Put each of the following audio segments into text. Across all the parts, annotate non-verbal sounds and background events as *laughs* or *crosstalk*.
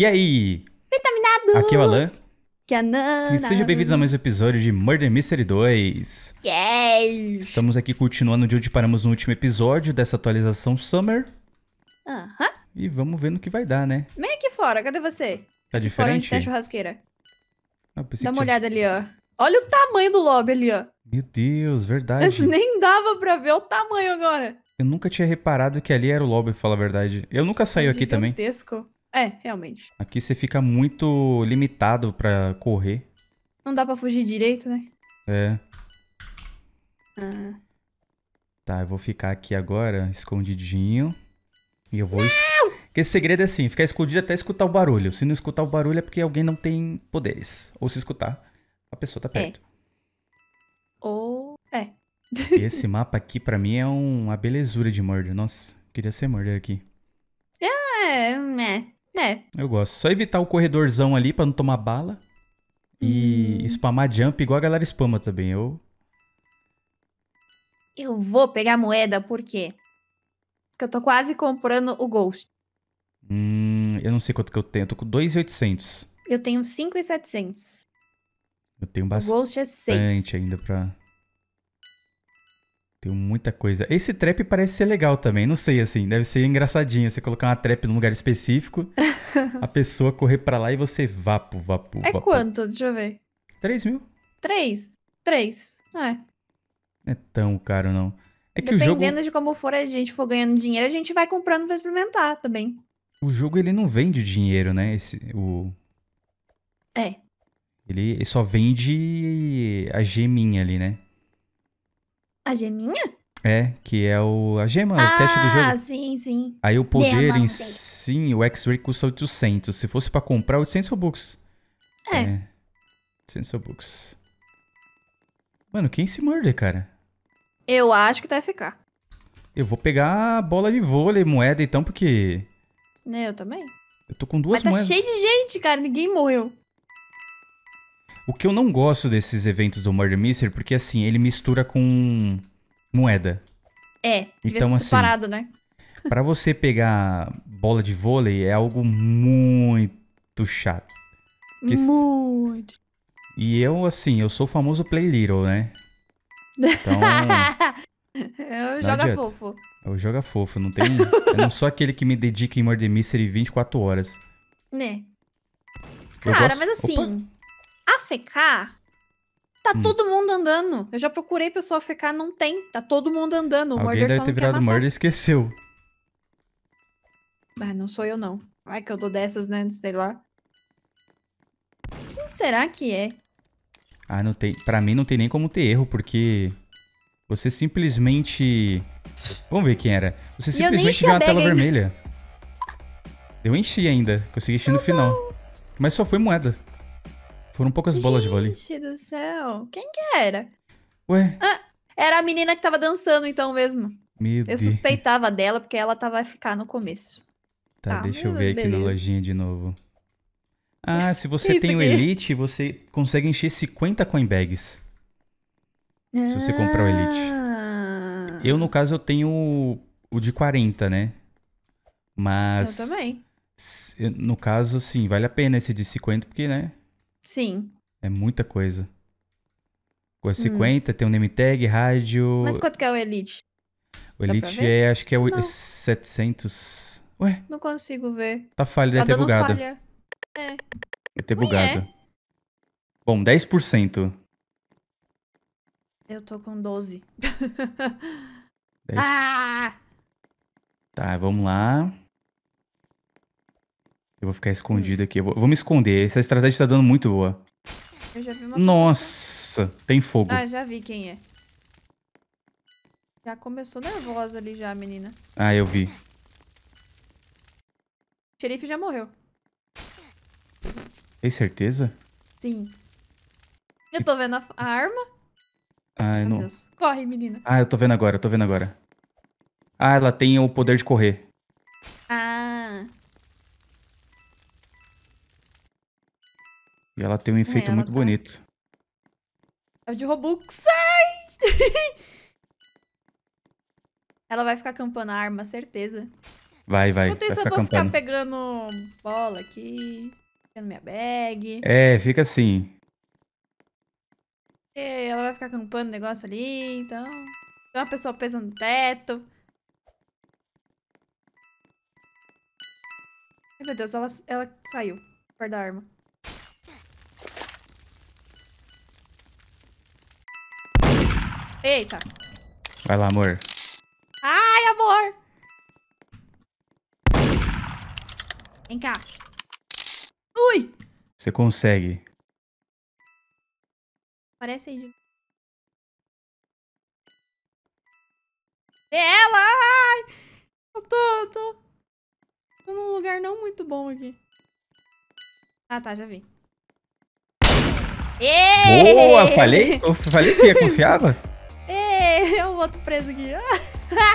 E aí? Vitaminados! Aqui é o Alan. Que é a E sejam bem-vindos a mais um episódio de Murder Mystery 2. Yes! Estamos aqui continuando de onde paramos no último episódio dessa atualização Summer. Aham. E vamos ver no que vai dar, né? Vem aqui fora, cadê você? Tá Fora onde diferente? tem a churrasqueira. Ah, Dá uma tinha- olhada ali, ó. Olha o tamanho do lobby ali, ó. Meu Deus, Antes verdade. *laughs* nem dava pra ver o tamanho agora. Eu nunca tinha reparado que ali era o lobby, fala a verdade. Eu nunca saí aqui também. Gigantesco. É, realmente. Aqui você fica muito limitado pra correr. Não dá pra fugir direito, né? É. Ah. Tá, eu vou ficar aqui agora, escondidinho. E eu vou. Es... Porque esse segredo é assim: ficar escondido até escutar o barulho. Se não escutar o barulho é porque alguém não tem poderes. Ou se escutar, a pessoa tá é. perto. É. Ou. É. esse mapa aqui, pra mim, é uma belezura de murder. Nossa, queria ser murder aqui. É. Eu gosto. Só evitar o corredorzão ali pra não tomar bala. E hum. spamar jump igual a galera spama também. Eu. Eu vou pegar moeda, por quê? Porque eu tô quase comprando o Ghost. Hum, eu não sei quanto que eu tenho. Eu tô com 2,800. Eu tenho 5,700. Eu tenho bastante. O Ghost é 6. ainda pra. Tenho muita coisa. Esse trap parece ser legal também, não sei assim, deve ser engraçadinho você colocar uma trap num lugar específico *laughs* a pessoa correr para lá e você vapo, vapo, É quanto? Deixa eu ver. 3 mil. 3. 3. É. Não é tão caro, não. É que Dependendo o jogo... de como for, a gente for ganhando dinheiro, a gente vai comprando pra experimentar também. O jogo, ele não vende dinheiro, né? Esse, o... É. Ele só vende a geminha ali, né? A geminha? É, que é o, a gema, ah, o teste do ah, jogo. Ah, sim, sim. Aí o poder em si, o X-Ray custa 800. Se fosse pra comprar, 800 Robux. É. é. 800 Robux. Mano, quem se morde, cara? Eu acho que deve ficar. Eu vou pegar bola de vôlei, moeda então, porque... Né, eu também. Eu tô com duas Mas tá cheio de gente, cara. Ninguém morreu. O que eu não gosto desses eventos do Murder Mystery, porque assim, ele mistura com moeda. É, devia então, ser assim, separado, assim, né? Para você pegar bola de vôlei é algo muito chato. Porque muito. Se... E eu, assim, eu sou o famoso Play Little, né? Então. *laughs* eu joga adianta. fofo. Eu joga fofo, não tem. eu não sou aquele que me dedica em Murder Mystery 24 horas. Né? Cara, gosto... mas assim, Opa. a FK, Tá hum. todo mundo andando. Eu já procurei pessoa fecar, não tem. Tá todo mundo andando. O Alguém deve ter virado Murder e esqueceu. Ah, não sou eu não. Vai que eu dou dessas, né? Sei lá. Quem será que é? Ah, não tem... Pra mim não tem nem como ter erro, porque... Você simplesmente... Vamos ver quem era. Você simplesmente viu a tela ainda. vermelha. Eu enchi ainda. Consegui encher no final. Mas só foi moeda. Foram poucas Gente bolas de vôlei. Gente do céu. Quem que era? Ué? Ah, era a menina que tava dançando então mesmo. Meu eu Deus. suspeitava dela porque ela tava a ficar no começo. Tá, tá deixa eu ver beleza. aqui na lojinha de novo. Ah, se você tem aqui? o Elite, você consegue encher 50 coinbags. Ah. Se você comprar o Elite. Ah. Eu, no caso, eu tenho o de 40, né? Mas. Eu também. No caso, assim, vale a pena esse de 50, porque, né? Sim. É muita coisa. Coisa hum. 50, tem um name tag, rádio. Mas quanto que é o Elite? O Elite é, acho que é o 700. Ué? Não consigo ver. Tá falha, deve tá ter bugado. É. Deve ter bugado. É. Bom, 10%. Eu tô com 12. 10... *laughs* Ah! Tá, vamos lá. Eu vou ficar escondido hum. aqui. Eu vou, vou me esconder. Essa estratégia tá dando muito boa. Eu já vi uma Nossa, tem fogo. Ah, já vi quem é. Já começou nervosa ali já, menina. Ah, eu vi. O xerife já morreu. Tem certeza? Sim. Eu tô vendo a, a arma. Ah, Meu não. Deus. Corre, menina. Ah, eu tô vendo agora, eu tô vendo agora. Ah, ela tem o poder de correr. E ela tem um efeito é, muito tá... bonito. É o de Robux. Sai! ela vai ficar campando a arma, certeza. Vai, vai. Enquanto isso, eu vou campando. ficar pegando bola aqui, pegando minha bag. É, fica assim. E ela vai ficar campando o negócio ali, então. Tem uma pessoa pesando no teto. Ai, meu Deus, ela, ela saiu. Guarda a arma. Eita. Vai lá, amor. Ai, amor. Vem cá. Ui! Você consegue. Parece aí de ela! Ai! Eu tô, eu tô... Tô num lugar não muito bom aqui. Ah, tá, já vi. Boa! Falei? Eu falei que confiava? *laughs* *laughs* eu outro preso aqui.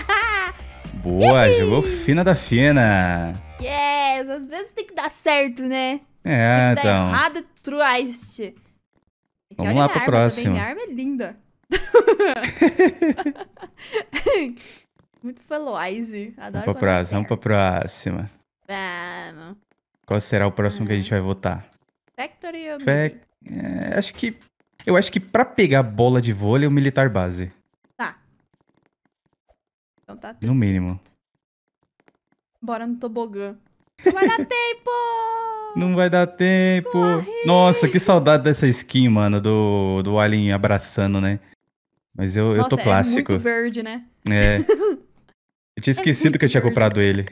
*laughs* Boa, Yay! jogou fina da fina. Yes, às vezes tem que dar certo, né? É, tem que então. Dar errado, trust. Vamos lá pro próximo. Minha arma é linda. *laughs* Muito followize. Adoro vamos pra próxima, vamos pra próxima. Vamos. Qual será o próximo que a gente uhum. vai votar? Factory ou Fac... É, acho que... Eu acho que pra pegar bola de vôlei, é o militar base. Então tá tudo No mínimo. Certo. Bora no tobogã. *laughs* Não vai dar tempo! Não vai dar tempo! Corre! Nossa, que saudade dessa skin, mano, do, do Alien abraçando, né? Mas eu, Nossa, eu tô clássico. É muito verde, né? É. *laughs* Eu tinha é esquecido é que eu tinha verde. comprado ele.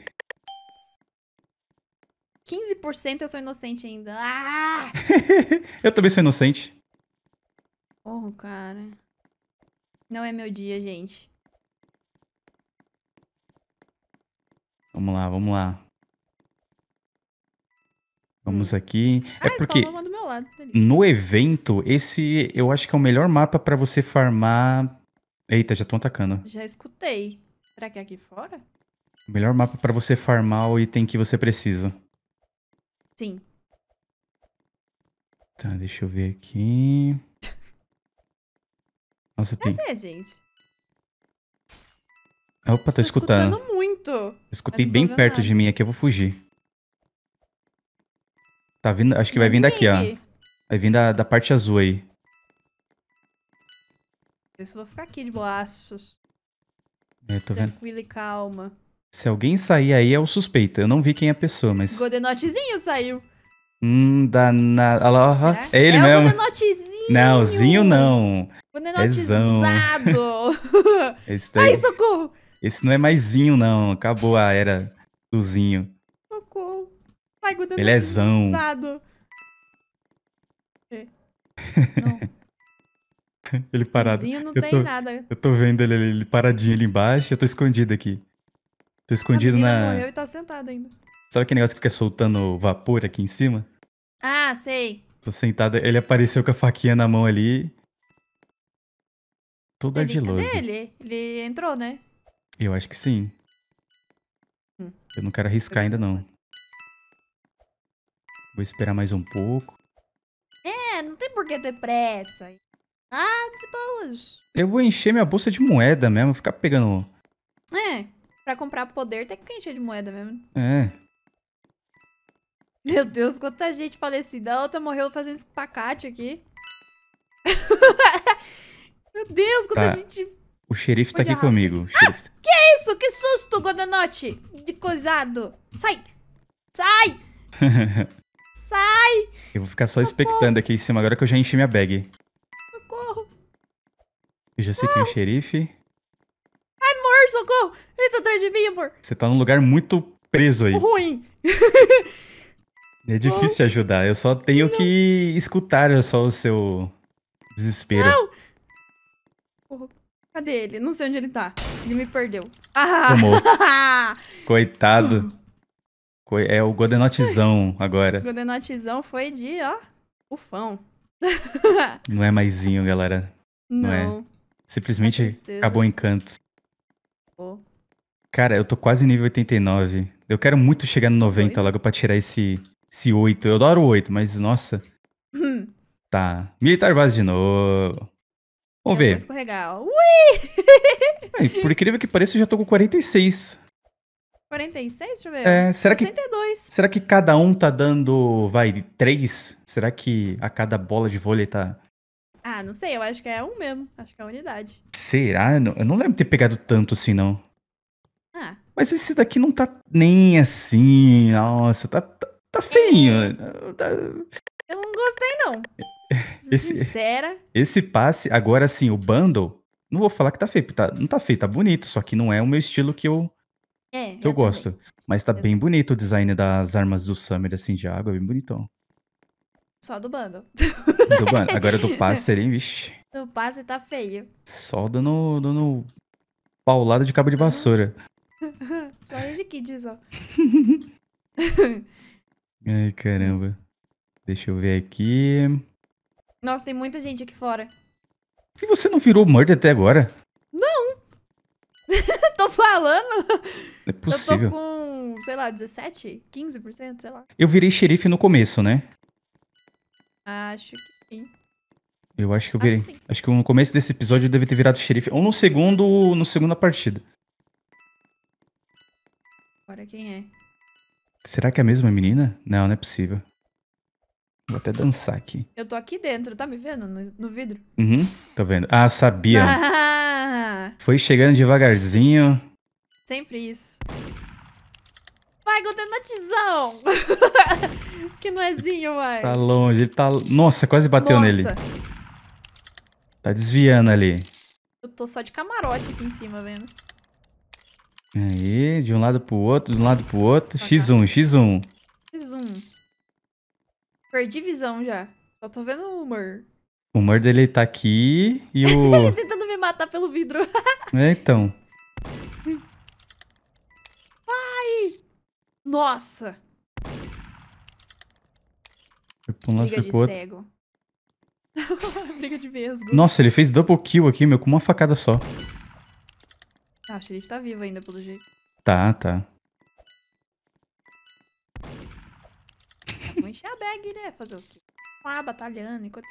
15% eu sou inocente ainda. Ah! *laughs* eu também sou inocente. Porra, cara. Não é meu dia, gente. Vamos lá, vamos lá. Vamos hum. aqui. É ah, é porque do meu lado, tá no evento, esse eu acho que é o melhor mapa para você farmar. Eita, já estão atacando. Já escutei. Será que é aqui fora? O melhor mapa para você farmar o item que você precisa. Sim. Tá, deixa eu ver aqui. *laughs* Nossa, tem. Cadê, gente? Opa, tô, tô escutando. escutando muito. Escutei é bem perto nada. de mim aqui, é eu vou fugir. Tá vindo, acho que vai vir daqui, ó. Vai vir da, da parte azul aí. Eu só vou ficar aqui de boaços. Eu é, tô vendo. e calma. Se alguém sair aí é o suspeito. Eu não vi quem é a pessoa, mas. Godenotezinho saiu. Hum, danado. Olha lá, é? ele é mesmo. É o Godenotezinho. Não, Zinho não. Godenotezinho. *laughs* É Ai, socorro. Esse não é mais Zinho, não. Acabou a era do Zinho. Socorro. Ai, Ele é Zão. É. *laughs* ele parado. Zinho não eu tem tô, nada. Eu tô vendo ele, ele paradinho ali embaixo. Eu tô escondido aqui. Tô escondido na. morreu e tá sentado ainda. Sabe aquele negócio que fica soltando vapor aqui em cima? Ah, sei. Tô sentado. Ele apareceu com a faquinha na mão ali. Todo ele, argiloso. Cadê ele? Ele entrou, né? Eu acho que sim. Hum. Eu não quero arriscar ainda, não. Vou esperar mais um pouco. É, não tem por que ter pressa. Ah, de boas. Eu vou encher minha bolsa de moeda mesmo, ficar pegando. É, pra comprar poder tem que encher de moeda mesmo. É. Meu Deus, quanta gente falecida. A outra morreu fazendo espacate aqui. *laughs* Meu Deus, quanta tá. gente. O xerife tá aqui comigo. O xerife isso? Que susto, Godonote! De coisado! Sai! Sai! *laughs* Sai! Eu vou ficar só Socorro. expectando aqui em cima, agora que eu já enchi minha bag. Socorro! Eu já sei que é o xerife. Ai, amor, socorro! Ele tá atrás de mim, amor! Você tá num lugar muito preso aí. Ruim! é difícil oh. te ajudar, eu só tenho Não. que escutar só o seu desespero. Não! Socorro. Cadê ele? Não sei onde ele tá. Ele me perdeu. Ah! *laughs* Coitado. É o Godenotizão agora. Godenotizão foi de, ó, ufão. *laughs* Não é maiszinho, galera. Não. É. Não é. Simplesmente acabou o encanto. Oh. Cara, eu tô quase nível 89. Eu quero muito chegar no 90 Oi? logo pra tirar esse, esse 8. Eu adoro o 8, mas nossa. *laughs* tá. Militar base de novo. Vamos ver. Vou escorregar, Ui! É, por incrível que pareça, eu já tô com 46. 46? Deixa eu ver. É, será 62. Que, será que cada um tá dando, vai, 3? Será que a cada bola de vôlei tá... Ah, não sei, eu acho que é um mesmo. Acho que é a unidade. Será? Eu não lembro ter pegado tanto assim, não. Ah. Mas esse daqui não tá nem assim, nossa, tá, tá, tá feinho. É. Eu não gostei, não. É. *laughs* Esse, Sincera. Esse passe, agora assim, o bundle, não vou falar que tá feio, tá, não tá feio, tá bonito, só que não é o meu estilo que eu, é, que eu, eu gosto. Mas tá eu... bem bonito o design das armas do Summer, assim, de água, é bem bonitão. Só do bundle. Do bundle. *laughs* Agora do passe hein, vixe. Do passe tá feio. Só dando, dando paulada de cabo de uhum. vassoura. *laughs* só de kids, ó. Ai, caramba. Deixa eu ver aqui. Nossa, tem muita gente aqui fora. Por que você não virou morto até agora? Não. *laughs* tô falando. Não é possível. Eu tô com, sei lá, 17, 15%, sei lá. Eu virei xerife no começo, né? Acho que sim. Eu acho que eu virei. Acho que, acho que no começo desse episódio eu devia ter virado xerife. Ou no segundo, no segunda partida. Agora quem é? Será que é a mesma menina? Não, não é possível. Vou até dançar aqui. Eu tô aqui dentro, tá me vendo no, no vidro? Uhum, tô vendo. Ah, sabia. *laughs* Foi chegando devagarzinho. Sempre isso. Vai, condenatizão! *laughs* que noezinho, vai. Tá longe, ele tá... Nossa, quase bateu Nossa. nele. Tá desviando ali. Eu tô só de camarote aqui em cima, vendo. Aí, de um lado pro outro, de um lado pro outro. Tá X1, cá. X1. Perdi visão já. Só tô vendo o humor. O humor dele tá aqui e o. *laughs* Ele tentando me matar pelo vidro. *laughs* é, então. Ai, Nossa! Um lado, Briga de outro. cego. *laughs* Briga de vesgo. Nossa, ele fez double kill aqui, meu, com uma facada só. Acho que ele tá vivo ainda, pelo jeito. Tá, tá. encher a bag, né? Fazer o quê? Ah, batalhando enquanto.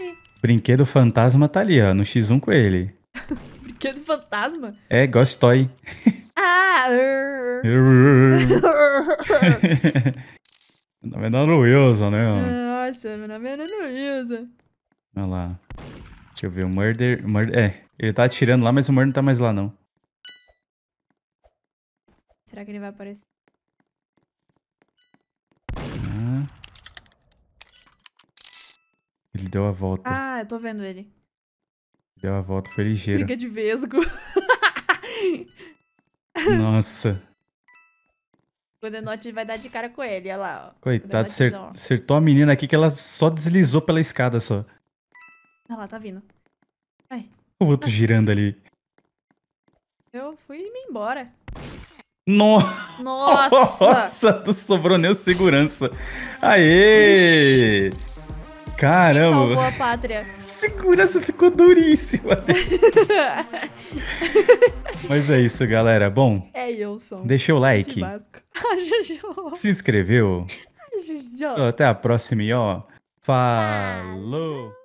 E... Brinquedo fantasma tá ali, ó, no X1 com ele. *laughs* Brinquedo fantasma? É, Ghost Toy. *laughs* ah! *laughs* meu nome é Nano Wilson, né? Nossa, meu nome é Nano Wilson. Olha lá. Deixa eu ver, o Murder... Murder é, ele tá atirando lá, mas o Murder não tá mais lá, não. Será que ele vai aparecer? Ele deu a volta. Ah, eu tô vendo ele. Deu a volta, foi ligeiro. Briga de vesgo. Nossa. *laughs* O Denote vai dar de cara com ele, olha lá. Ó. Coitado, acertou a menina aqui que ela só deslizou pela escada só. Olha lá, tá vindo. Ai. O outro ah. girando ali. Eu fui e me embora. No... Nossa! *laughs* Nossa, sobrou nem o segurança. Aê! Ixi. Caramba! Quem salvou a pátria. Segurança ficou duríssima. *laughs* Mas é isso, galera. Bom. É Wilson. Deixa o like. De *laughs* ah, se inscreveu. Ah, Até a próxima e ó. Falou!